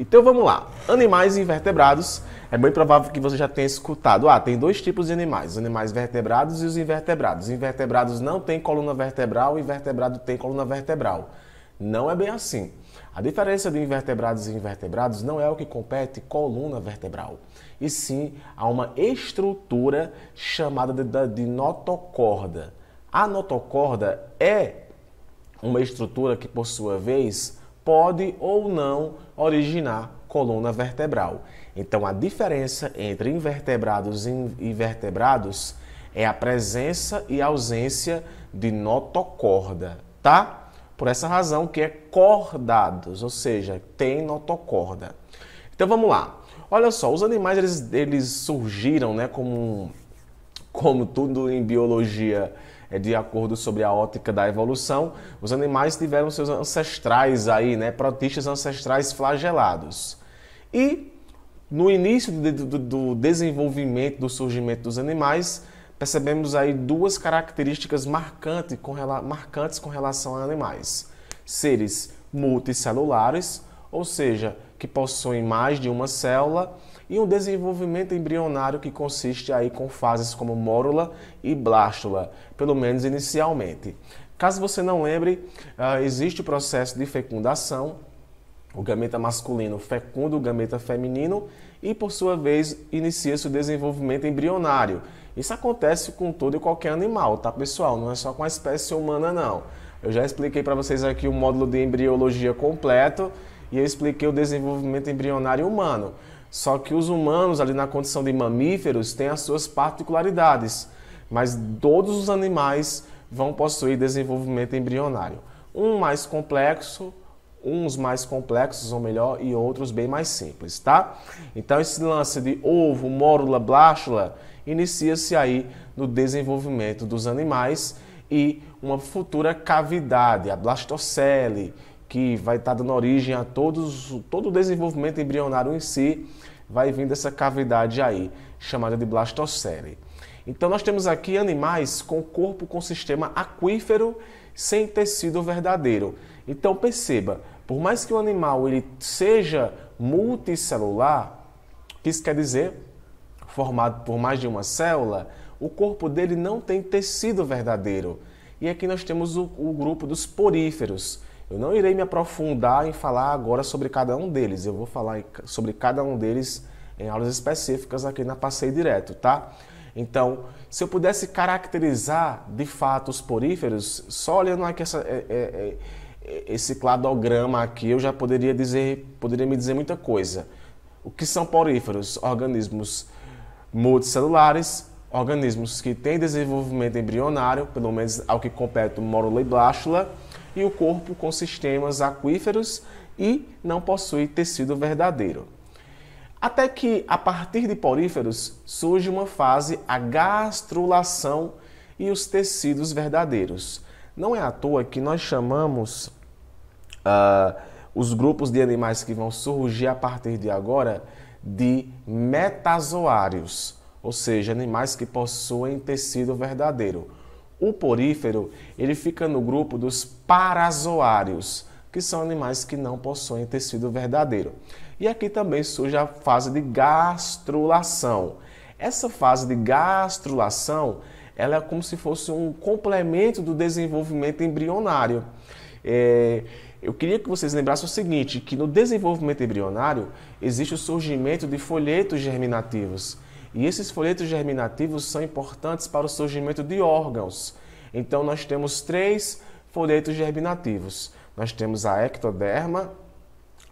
Então vamos lá. Animais invertebrados. É bem provável que você já tenha escutado. Ah, tem dois tipos de animais: os animais vertebrados e os invertebrados. invertebrados não tem coluna vertebral, o invertebrado tem coluna vertebral. Não é bem assim. A diferença de invertebrados e invertebrados não é o que compete coluna vertebral, e sim a uma estrutura chamada de, de notocorda. A notocorda é uma estrutura que, por sua vez, pode ou não originar coluna vertebral. Então, a diferença entre invertebrados e vertebrados é a presença e ausência de notocorda, tá? Por essa razão que é cordados, ou seja, tem notocorda. Então vamos lá. Olha só, os animais eles, eles surgiram, né, como como tudo em biologia é de acordo sobre a ótica da evolução, os animais tiveram seus ancestrais aí, né, protistas ancestrais flagelados. E no início do, do desenvolvimento, do surgimento dos animais, percebemos aí duas características marcantes com, marcantes com relação a animais: seres multicelulares, ou seja, que possuem mais de uma célula e um desenvolvimento embrionário que consiste aí com fases como mórula e blástula, pelo menos inicialmente. Caso você não lembre, ah, existe o processo de fecundação, o gameta masculino fecunda o gameta feminino e, por sua vez, inicia-se o desenvolvimento embrionário. Isso acontece com todo e qualquer animal, tá pessoal? Não é só com a espécie humana, não. Eu já expliquei para vocês aqui o módulo de embriologia completo e eu expliquei o desenvolvimento embrionário humano. Só que os humanos, ali na condição de mamíferos, têm as suas particularidades, mas todos os animais vão possuir desenvolvimento embrionário. Um mais complexo, uns mais complexos, ou melhor, e outros bem mais simples, tá? Então, esse lance de ovo, mórula, blástula inicia-se aí no desenvolvimento dos animais e uma futura cavidade, a blastocele que vai estar tá dando origem a todos, todo o desenvolvimento embrionário em si, vai vir dessa cavidade aí, chamada de blastocele. Então nós temos aqui animais com corpo com sistema aquífero sem tecido verdadeiro. Então perceba, por mais que o animal ele seja multicelular, o que isso quer dizer? Formado por mais de uma célula, o corpo dele não tem tecido verdadeiro. E aqui nós temos o, o grupo dos poríferos, eu não irei me aprofundar em falar agora sobre cada um deles. Eu vou falar sobre cada um deles em aulas específicas aqui na Passeio Direto, tá? Então, se eu pudesse caracterizar de fato os poríferos, só olhando aqui essa, é, é, é, esse cladograma aqui, eu já poderia dizer, poderia me dizer muita coisa. O que são poríferos? Organismos multicelulares, organismos que têm desenvolvimento embrionário, pelo menos ao que compete o e Blástula, e o corpo com sistemas aquíferos e não possui tecido verdadeiro. Até que, a partir de poríferos, surge uma fase, a gastrulação e os tecidos verdadeiros. Não é à toa que nós chamamos uh, os grupos de animais que vão surgir a partir de agora de metazoários, ou seja, animais que possuem tecido verdadeiro. O porífero, ele fica no grupo dos parazoários, que são animais que não possuem tecido verdadeiro. E aqui também surge a fase de gastrulação. Essa fase de gastrulação, ela é como se fosse um complemento do desenvolvimento embrionário. É, eu queria que vocês lembrassem o seguinte, que no desenvolvimento embrionário existe o surgimento de folhetos germinativos. E esses folhetos germinativos são importantes para o surgimento de órgãos. Então, nós temos três folhetos germinativos. Nós temos a ectoderma,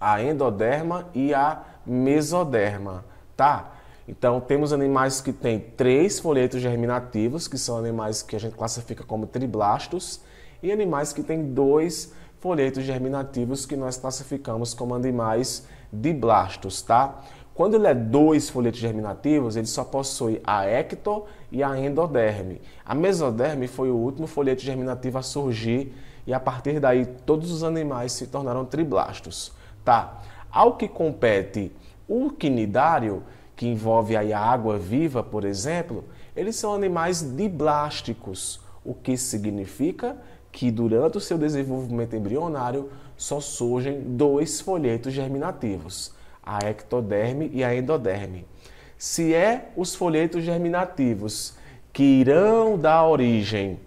a endoderma e a mesoderma, tá? Então, temos animais que têm três folhetos germinativos, que são animais que a gente classifica como triblastos, e animais que têm dois folhetos germinativos, que nós classificamos como animais diblastos, tá? Quando ele é dois folhetos germinativos, ele só possui a ecto e a endoderme. A mesoderme foi o último folheto germinativo a surgir e a partir daí todos os animais se tornaram triblastos. Tá? Ao que compete o quinidário, que envolve aí a água viva, por exemplo, eles são animais diblásticos, o que significa que durante o seu desenvolvimento embrionário só surgem dois folhetos germinativos a ectoderme e a endoderme. Se é os folhetos germinativos que irão dar origem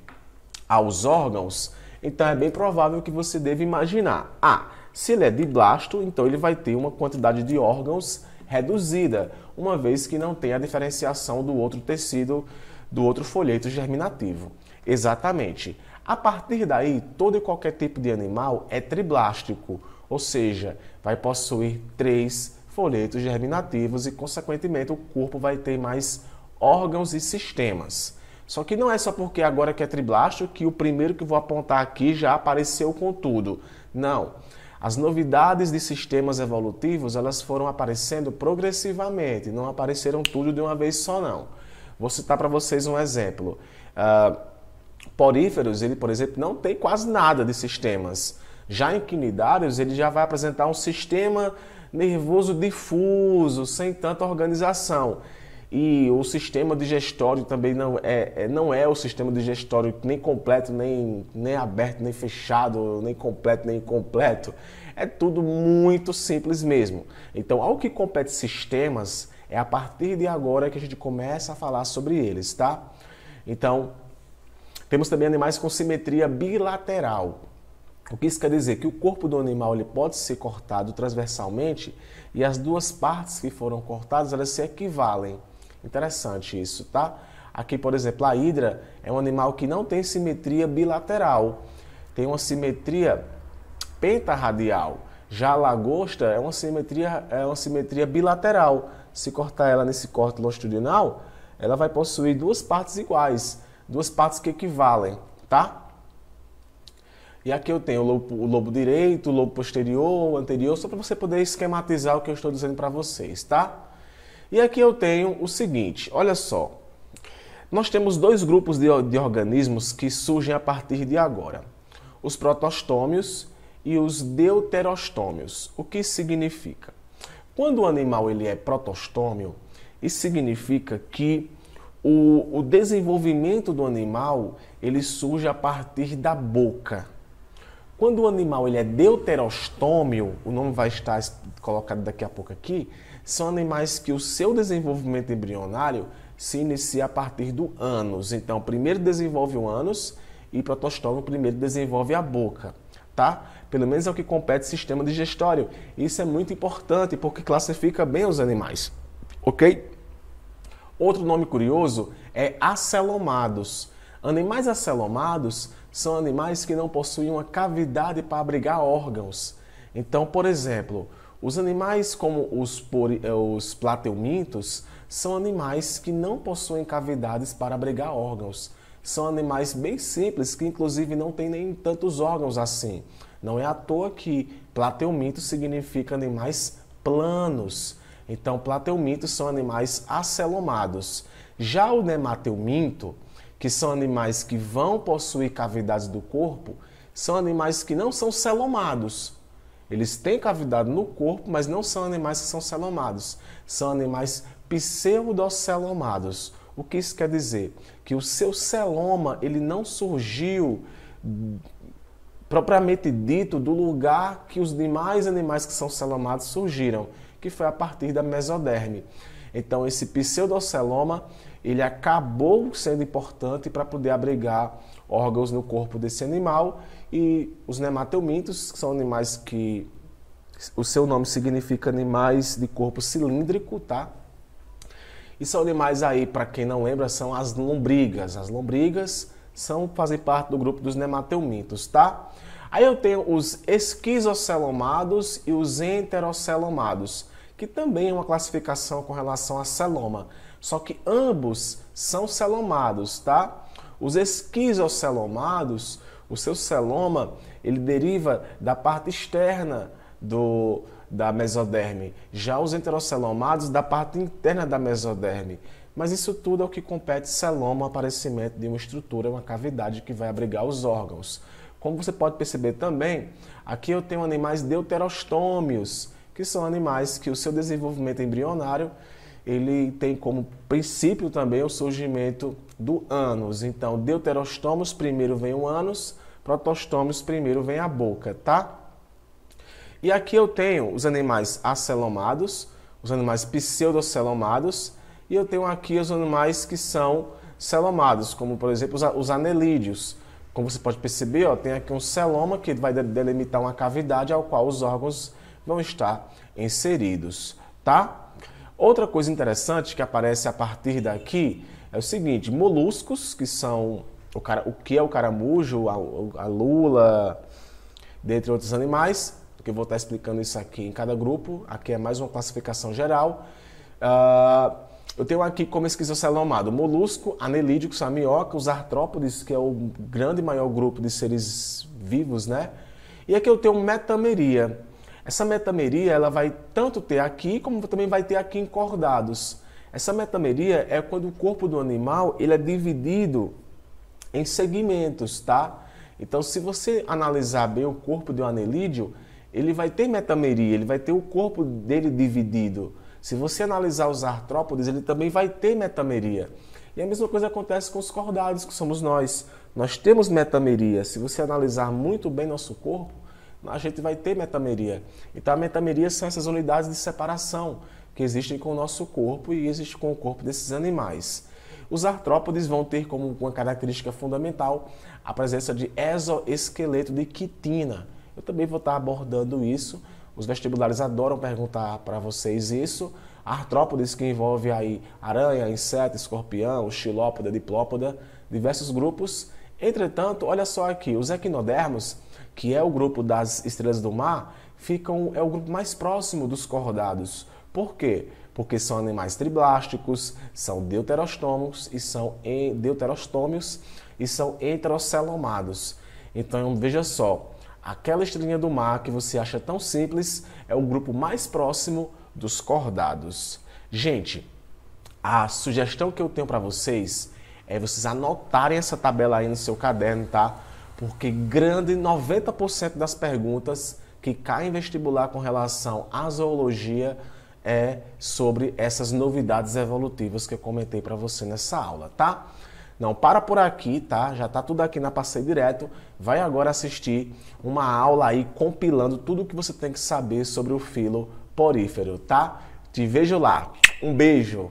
aos órgãos, então é bem provável que você deva imaginar. Ah, se ele é de blasto, então ele vai ter uma quantidade de órgãos reduzida, uma vez que não tem a diferenciação do outro tecido, do outro folheto germinativo. Exatamente. A partir daí, todo e qualquer tipo de animal é triblástico, ou seja, vai possuir três folhetos germinativos e, consequentemente, o corpo vai ter mais órgãos e sistemas. Só que não é só porque agora que é triblasto que o primeiro que vou apontar aqui já apareceu com tudo. Não. As novidades de sistemas evolutivos, elas foram aparecendo progressivamente, não apareceram tudo de uma vez só não. Vou citar para vocês um exemplo. Uh, poríferos, ele, por exemplo, não tem quase nada de sistemas. Já em quinidários, ele já vai apresentar um sistema nervoso difuso, sem tanta organização. E o sistema digestório também não é, é, não é o sistema digestório nem completo, nem, nem aberto, nem fechado, nem completo, nem incompleto. É tudo muito simples mesmo. Então, ao que compete sistemas, é a partir de agora que a gente começa a falar sobre eles, tá? Então, temos também animais com simetria bilateral. O que isso quer dizer? Que o corpo do animal ele pode ser cortado transversalmente e as duas partes que foram cortadas elas se equivalem. Interessante isso, tá? Aqui, por exemplo, a hidra é um animal que não tem simetria bilateral, tem uma simetria pentarradial. Já a lagosta é uma simetria, é uma simetria bilateral. Se cortar ela nesse corte longitudinal, ela vai possuir duas partes iguais, duas partes que equivalem, tá? E aqui eu tenho o lobo, o lobo direito, o lobo posterior, o anterior, só para você poder esquematizar o que eu estou dizendo para vocês, tá? E aqui eu tenho o seguinte, olha só. Nós temos dois grupos de, de organismos que surgem a partir de agora. Os protostômios e os deuterostômios. O que significa? Quando o animal ele é protostômio, isso significa que o, o, desenvolvimento do animal ele surge a partir da boca. Quando o animal ele é deuterostômio, o nome vai estar colocado daqui a pouco aqui, são animais que o seu desenvolvimento embrionário se inicia a partir do ânus. Então, primeiro desenvolve o ânus e protostômio primeiro desenvolve a boca, tá? Pelo menos é o que compete o sistema digestório. Isso é muito importante porque classifica bem os animais, ok? Outro nome curioso é acelomados. Animais acelomados são animais que não possuem uma cavidade para abrigar órgãos. Então, por exemplo, os animais como os, eh, os plateumintos são animais que não possuem cavidades para abrigar órgãos. São animais bem simples que, inclusive, não têm nem tantos órgãos assim. Não é à toa que plateumintos significa animais planos. Então, plateumintos são animais acelomados. Já o nemateuminto que são animais que vão possuir cavidades do corpo, são animais que não são celomados. Eles têm cavidade no corpo, mas não são animais que são celomados. São animais pseudocelomados. O que isso quer dizer? Que o seu celoma ele não surgiu propriamente dito do lugar que os demais animais que são celomados surgiram, que foi a partir da mesoderme. Então esse pseudoceloma ele acabou sendo importante para poder abrigar órgãos no corpo desse animal e os nematelmintos, que são animais que o seu nome significa animais de corpo cilíndrico, tá? E são animais aí, para quem não lembra, são as lombrigas. As lombrigas são fazem parte do grupo dos nematelmintos, tá? Aí eu tenho os esquizocelomados e os enterocelomados que também é uma classificação com relação a celoma. Só que ambos são celomados, tá? Os esquizocelomados, o seu celoma, ele deriva da parte externa do, da mesoderme, já os enterocelomados da parte interna da mesoderme. Mas isso tudo é o que compete celoma, o aparecimento de uma estrutura, uma cavidade que vai abrigar os órgãos. Como você pode perceber também, aqui eu tenho animais deuterostômios, que são animais que o seu desenvolvimento embrionário ele tem como princípio também o surgimento do ânus. Então, deuterostomos primeiro vem o ânus, protostomos primeiro vem a boca, tá? E aqui eu tenho os animais acelomados, os animais pseudocelomados, e eu tenho aqui os animais que são celomados, como por exemplo os anelídeos. Como você pode perceber, ó, tem aqui um celoma que vai delimitar uma cavidade ao qual os órgãos vão estar inseridos, tá? Outra coisa interessante que aparece a partir daqui é o seguinte: moluscos, que são o, cara, o que é o caramujo, a, a lula, dentre outros animais, que eu vou estar explicando isso aqui em cada grupo. Aqui é mais uma classificação geral. Uh, eu tenho aqui como esquizocelomado molusco, anelídicos, são a minhoca, os artrópodes, que é o grande e maior grupo de seres vivos, né? E aqui eu tenho metameria, essa metameria ela vai tanto ter aqui como também vai ter aqui em cordados. Essa metameria é quando o corpo do animal ele é dividido em segmentos, tá? Então, se você analisar bem o corpo de um anelídeo, ele vai ter metameria, ele vai ter o corpo dele dividido. Se você analisar os artrópodes, ele também vai ter metameria. E a mesma coisa acontece com os cordados, que somos nós. Nós temos metameria. Se você analisar muito bem nosso corpo, a gente vai ter metameria. Então, a metameria são essas unidades de separação que existem com o nosso corpo e existem com o corpo desses animais. Os artrópodes vão ter como uma característica fundamental a presença de exoesqueleto de quitina. Eu também vou estar abordando isso. Os vestibulares adoram perguntar para vocês isso. Artrópodes que envolve aí aranha, inseto, escorpião, xilópoda, diplópoda, diversos grupos. Entretanto, olha só aqui, os equinodermos que é o grupo das estrelas do mar, ficam, é o grupo mais próximo dos cordados. Por quê? Porque são animais triblásticos, são deuterostômios e são deuterostômios e são heterocelomados. Então veja só, aquela estrelinha do mar que você acha tão simples é o grupo mais próximo dos cordados. Gente, a sugestão que eu tenho para vocês é vocês anotarem essa tabela aí no seu caderno, tá? porque grande 90% das perguntas que caem em vestibular com relação à zoologia é sobre essas novidades evolutivas que eu comentei para você nessa aula, tá? Não para por aqui, tá? Já tá tudo aqui na Passei Direto. Vai agora assistir uma aula aí compilando tudo o que você tem que saber sobre o filo porífero, tá? Te vejo lá. Um beijo.